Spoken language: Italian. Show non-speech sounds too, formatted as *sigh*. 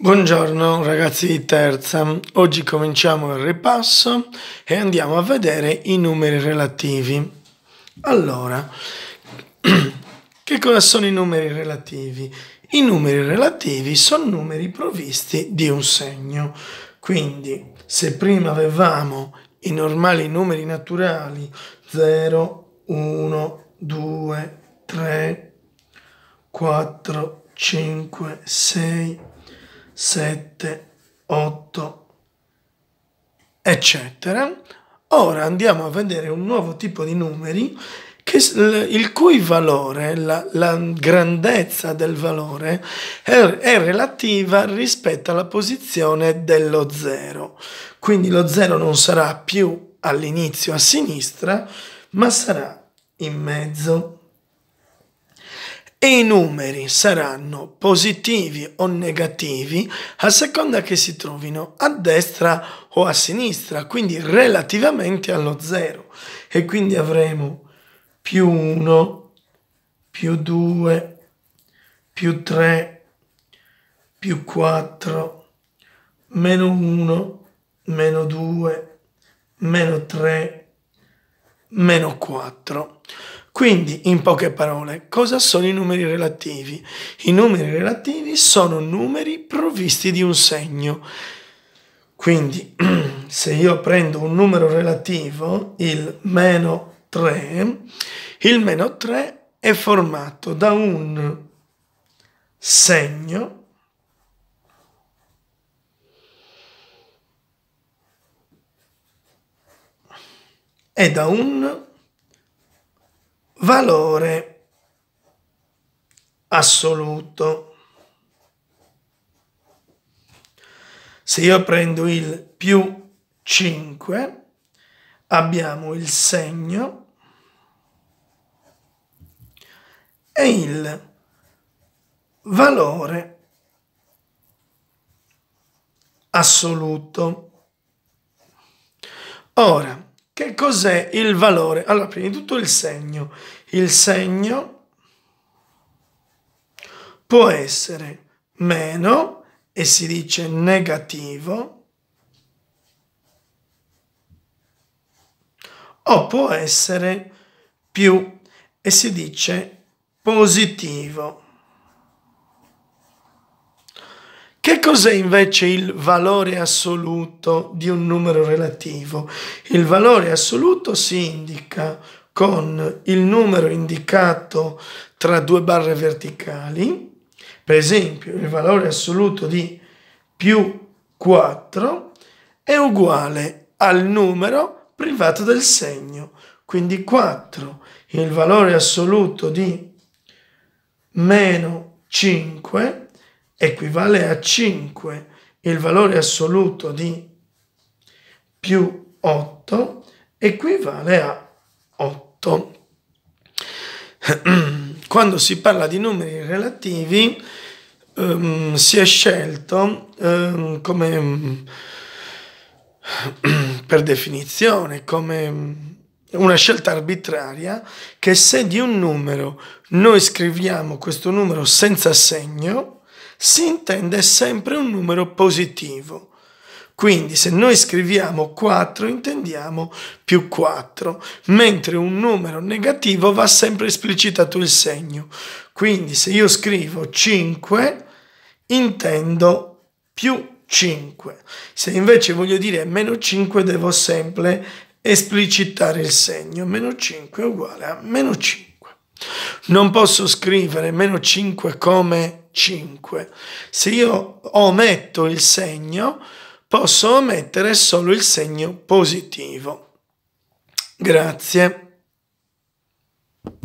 Buongiorno ragazzi di terza, oggi cominciamo il ripasso e andiamo a vedere i numeri relativi. Allora, *clears throat* che cosa sono i numeri relativi? I numeri relativi sono numeri provvisti di un segno, quindi se prima avevamo i normali numeri naturali 0, 1, 2, 3, 4, 5, 6, 7, 8, eccetera. Ora andiamo a vedere un nuovo tipo di numeri che, il cui valore, la, la grandezza del valore è, è, relativa rispetto alla posizione dello 0. Quindi lo 0 non sarà più all'inizio a sinistra, ma sarà in mezzo e i numeri saranno positivi o negativi a seconda che si trovino a destra o a sinistra, quindi relativamente allo 0. E quindi avremo più 1, più 2, più 3, più 4, meno 1, meno 2, meno 3, meno 4. Quindi, in poche parole, cosa sono i numeri relativi? I numeri relativi sono numeri provvisti di un segno. Quindi, *clears throat* se io prendo un numero relativo, il meno 3, il meno 3 è formato da un segno e da un valore assoluto. Se io prendo il più 5, abbiamo il segno e il valore assoluto. Ora, cos'è il valore? Allora, prima di tutto il segno. Il segno può essere meno e si dice negativo o può essere più e si dice positivo. Che cos'è invece il valore assoluto di un numero relativo? Il valore assoluto si indica con il numero indicato tra due barre verticali, per esempio il valore assoluto di più 4 è uguale al numero privato del segno, quindi 4 il valore assoluto di meno 5 equivale a 5 il valore assoluto di più 8 equivale a 8. *clears throat* Quando si parla di numeri relativi um, si è scelto um, come um, *clears throat* per definizione, come una scelta arbitraria che se di un numero noi scriviamo questo numero senza segno, si intende sempre un numero positivo. Quindi se noi scriviamo 4 intendiamo più 4, mentre un numero negativo va sempre esplicitato il segno. Quindi se io scrivo 5 intendo più 5. Se invece voglio dire meno 5 devo sempre esplicitare il segno. Meno 5 è uguale a meno 5 non posso scrivere meno 5 come 5. Se io ometto il segno, posso omettere solo il segno positivo. Grazie.